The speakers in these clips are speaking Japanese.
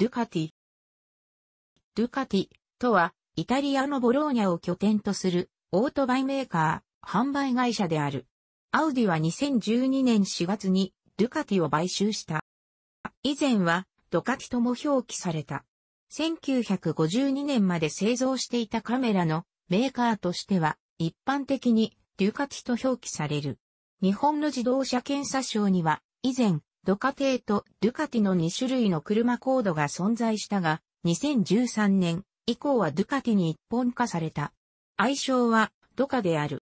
ドゥカティ。ドゥカティとは、イタリアのボローニャを拠点とするオートバイメーカー、販売会社である。アウディは2012年4月にドゥカティを買収した。以前はドカティとも表記された。1952年まで製造していたカメラのメーカーとしては一般的にドゥカティと表記される。日本の自動車検査省には以前ドカテイとドゥカティの2種類の車コードが存在したが、2013年以降はドゥカティに一本化された。愛称はドカである。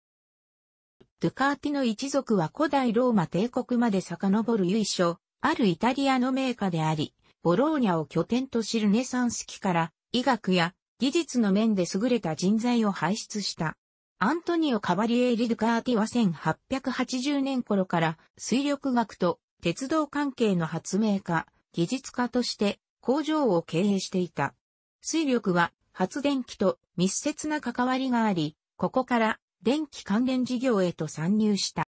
ドゥカーティの一族は古代ローマ帝国まで遡る由緒、あるイタリアの名家であり、ボローニャを拠点と知るネサンス期から医学や技術の面で優れた人材を輩出した。アントニオ・カバリエーリ・ドゥカーティは1880年頃から水力学と鉄道関係の発明家、技術家として工場を経営していた。水力は発電機と密接な関わりがあり、ここから電気関連事業へと参入した。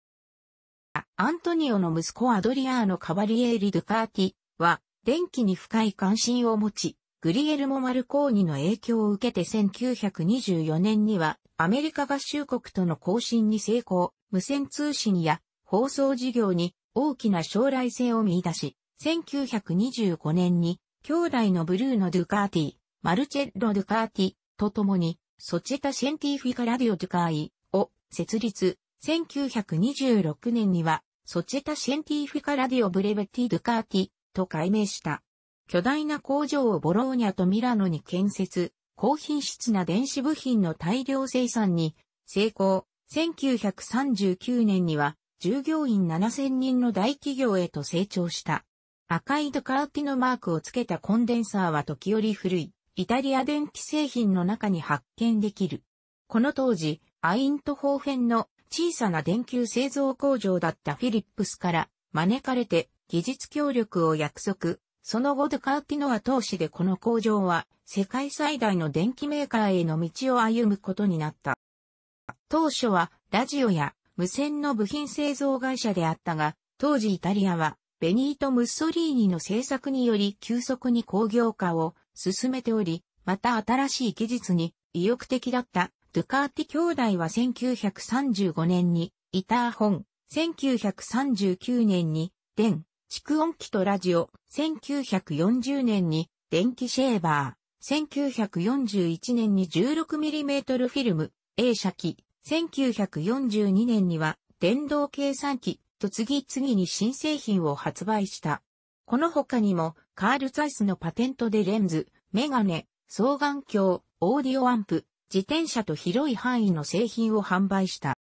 アントニオの息子アドリアーノ・カバリエーリ・ドゥパーティは電気に深い関心を持ち、グリエルモ・マルコーニの影響を受けて1924年にはアメリカ合衆国との交信に成功、無線通信や放送事業に大きな将来性を見出し、1925年に兄弟のブルーノ・ドゥカーティ、マルチェッロ・ドゥカーティと共にソチェタ・シェンティフィカ・ラディオ・ドゥカーイを設立。1926年にはソチェタ・シェンティフィカ・ラディオ・ブレベティ・ドゥカーティと改名した。巨大な工場をボローニャとミラノに建設、高品質な電子部品の大量生産に成功。1939年には従業員7000人の大企業へと成長した。赤いドカーティのマークをつけたコンデンサーは時折古い、イタリア電気製品の中に発見できる。この当時、アイントホーフェンの小さな電球製造工場だったフィリップスから招かれて技術協力を約束。その後ドカーティの後押しでこの工場は世界最大の電気メーカーへの道を歩むことになった。当初はラジオや無線の部品製造会社であったが、当時イタリアは、ベニート・ムッソリーニの政策により急速に工業化を進めており、また新しい技術に意欲的だったドゥカーティ兄弟は1935年にイターホン、1939年に電、蓄音機とラジオ、1940年に電気シェーバー、1941年に 16mm フィルム、A 射機、1942年には電動計算機と次々に新製品を発売した。この他にもカール・ザイスのパテントでレンズ、メガネ、双眼鏡、オーディオアンプ、自転車と広い範囲の製品を販売した。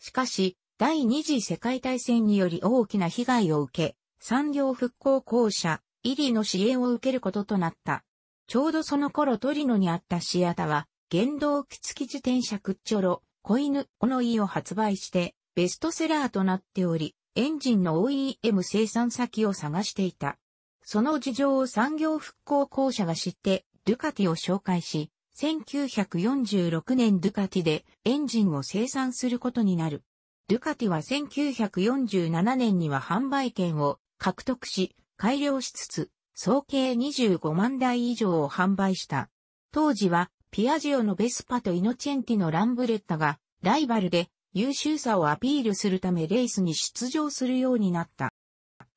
しかし、第二次世界大戦により大きな被害を受け、産業復興公社、イリの支援を受けることとなった。ちょうどその頃トリノにあったシアタは、原動機付き自転車クッチョロ、子犬、オノイを発売して、ベストセラーとなっており、エンジンの OEM 生産先を探していた。その事情を産業復興公社が知って、ドゥカティを紹介し、1946年ドゥカティでエンジンを生産することになる。ドゥカティは1947年には販売権を獲得し、改良しつつ、総計25万台以上を販売した。当時はピアジオのベスパとイノチェンティのランブレッタが、ライバルで優秀さをアピールするためレースに出場するようになった。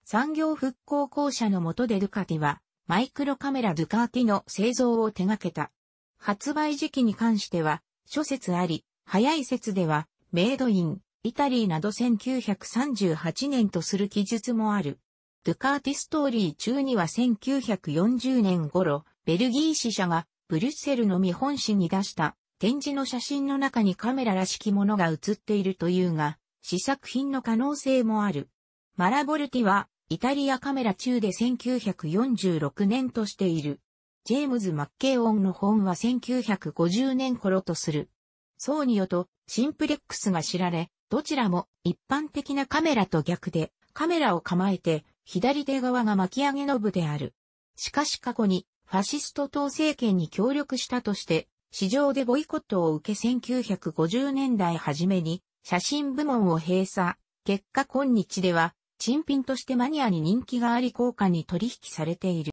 産業復興公社の下でドゥカティは、マイクロカメラドゥカーティの製造を手掛けた。発売時期に関しては、諸説あり、早い説では、メイドイン、イタリーなど1938年とする記述もある。ドゥカーティストーリー中には1940年頃、ベルギー支社がブリュッセルの見本紙に出した展示の写真の中にカメラらしきものが写っているというが、試作品の可能性もある。マラボルティは、イタリアカメラ中で1946年としている。ジェームズ・マッケーオンの本は1950年頃とする。そうによと、シンプレックスが知られ、どちらも一般的なカメラと逆で、カメラを構えて、左手側が巻き上げノブである。しかし過去に、ファシスト党政権に協力したとして、市場でボイコットを受け1950年代初めに写真部門を閉鎖。結果今日では、珍品としてマニアに人気があり高価に取引されている。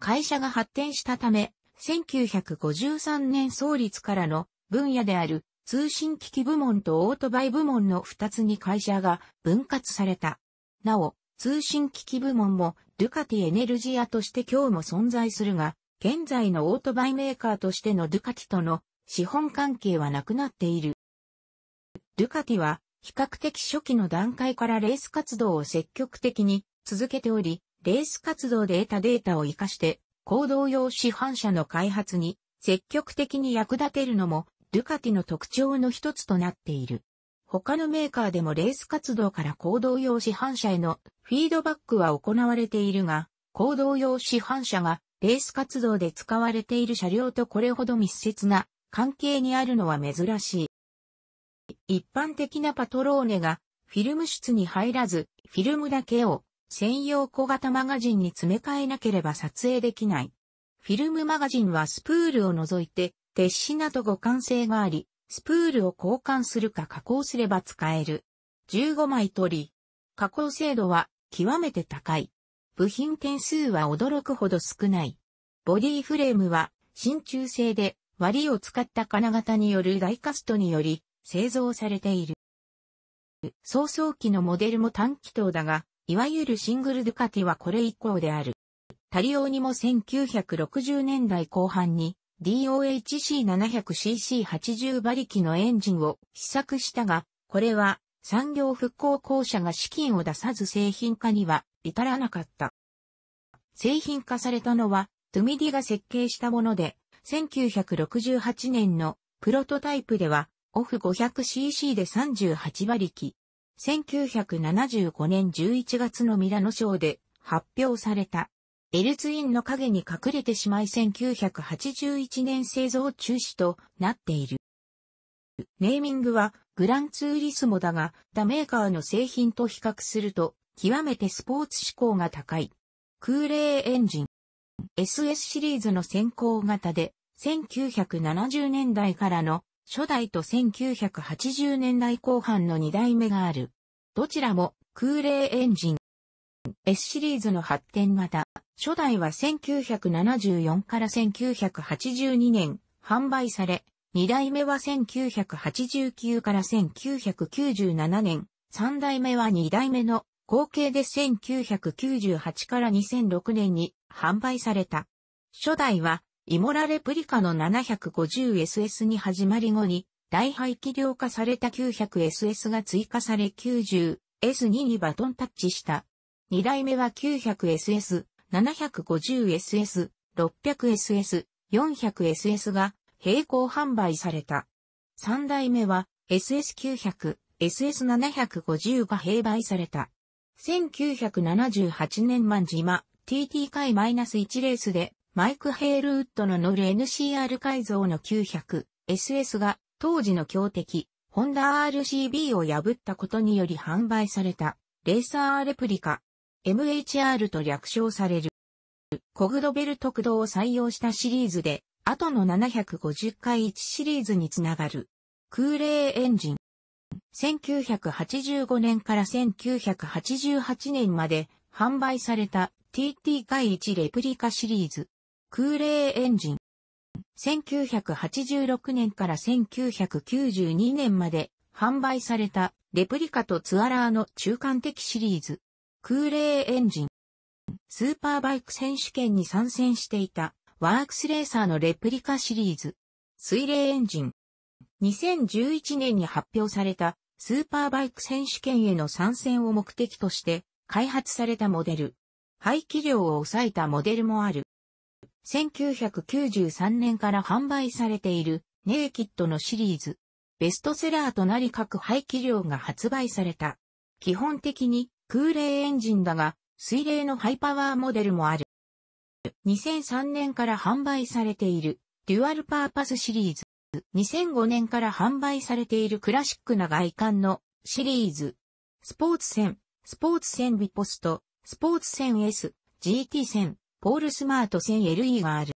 会社が発展したため、1953年創立からの分野である通信機器部門とオートバイ部門の2つに会社が分割された。なお、通信機器部門もドゥカティエネルジアとして今日も存在するが、現在のオートバイメーカーとしてのドゥカティとの資本関係はなくなっている。ドゥカティは比較的初期の段階からレース活動を積極的に続けており、レース活動で得たデータを活かして行動用市販車の開発に積極的に役立てるのもドゥカティの特徴の一つとなっている。他のメーカーでもレース活動から行動用市販車へのフィードバックは行われているが、行動用市販車がレース活動で使われている車両とこれほど密接な関係にあるのは珍しい。一般的なパトローネがフィルム室に入らず、フィルムだけを専用小型マガジンに詰め替えなければ撮影できない。フィルムマガジンはスプールを除いて、鉄しなど互換性があり、スプールを交換するか加工すれば使える。15枚取り。加工精度は極めて高い。部品点数は驚くほど少ない。ボディフレームは真鍮製で割を使った金型によるダイカストにより製造されている。早々期のモデルも短気筒だが、いわゆるシングルドゥカティはこれ以降である。多量にも1960年代後半に DOHC700cc80 馬力のエンジンを試作したが、これは産業復興公社が資金を出さず製品化には至らなかった。製品化されたのはトゥミディが設計したもので、1968年のプロトタイプではオフ 500cc で38馬力。1975年11月のミラノ賞で発表された。エルツインの影に隠れてしまい1981年製造中止となっている。ネーミングはグランツーリスモだが、他メーカーの製品と比較すると、極めてスポーツ志向が高い。空冷エンジン。SS シリーズの先行型で、1970年代からの初代と1980年代後半の2代目がある。どちらも空冷エンジン S シリーズの発展型。初代は1974から1982年販売され、2代目は1989から1997年、3代目は2代目の合計で1998から2006年に販売された。初代はイモラレプリカの 750SS に始まり後に大排気量化された 900SS が追加され 90S2 にバトンタッチした。2代目は 900SS、750SS、600SS、400SS が並行販売された。3代目は SS900、SS750 が併売された。1978年万島 TT 回 -1 レースでマイク・ヘールウッドの乗る NCR 改造の 900SS が当時の強敵、ホンダ RCB を破ったことにより販売されたレーサーレプリカ MHR と略称される。コグドベル特動を採用したシリーズで、後の750回1シリーズにつながる。空冷エンジン。1985年から1988年まで販売された TT 回1レプリカシリーズ。空冷エンジン。1986年から1992年まで販売されたレプリカとツアラーの中間的シリーズ。空冷エンジン。スーパーバイク選手権に参戦していたワークスレーサーのレプリカシリーズ。水冷エンジン。2011年に発表されたスーパーバイク選手権への参戦を目的として開発されたモデル。排気量を抑えたモデルもある。1993年から販売されているネイキッドのシリーズ。ベストセラーとなり各排気量が発売された。基本的に空冷エンジンだが、水冷のハイパワーモデルもある。2003年から販売されている、デュアルパーパスシリーズ。2005年から販売されているクラシックな外観のシリーズ。スポーツ線、スポーツ線ビポスト、スポーツ線 S、GT 線、ポールスマート線 LE がある。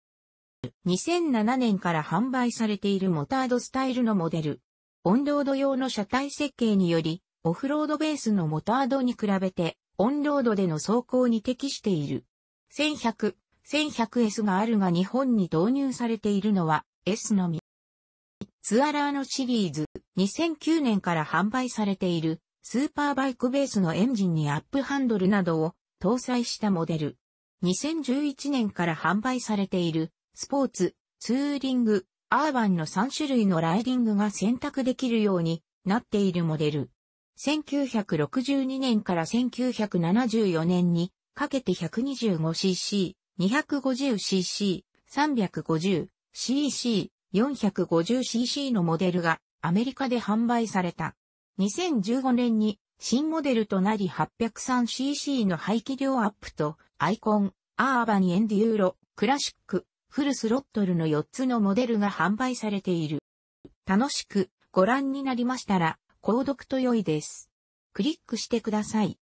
2007年から販売されているモタードスタイルのモデル。オンロード用の車体設計により、オフロードベースのモタードに比べて、オンロードでの走行に適している。1100、1100S があるが日本に導入されているのは S のみ。ツアラーのシリーズ、2009年から販売されている、スーパーバイクベースのエンジンにアップハンドルなどを搭載したモデル。2011年から販売されている、スポーツ、ツーリング、アーバンの3種類のライディングが選択できるようになっているモデル。1962年から1974年にかけて 125cc、250cc、350cc、450cc のモデルがアメリカで販売された。2015年に新モデルとなり 803cc の排気量アップとアイコン、アーバンエンデューロ、クラシック、フルスロットルの4つのモデルが販売されている。楽しくご覧になりましたら購読と良いです。クリックしてください。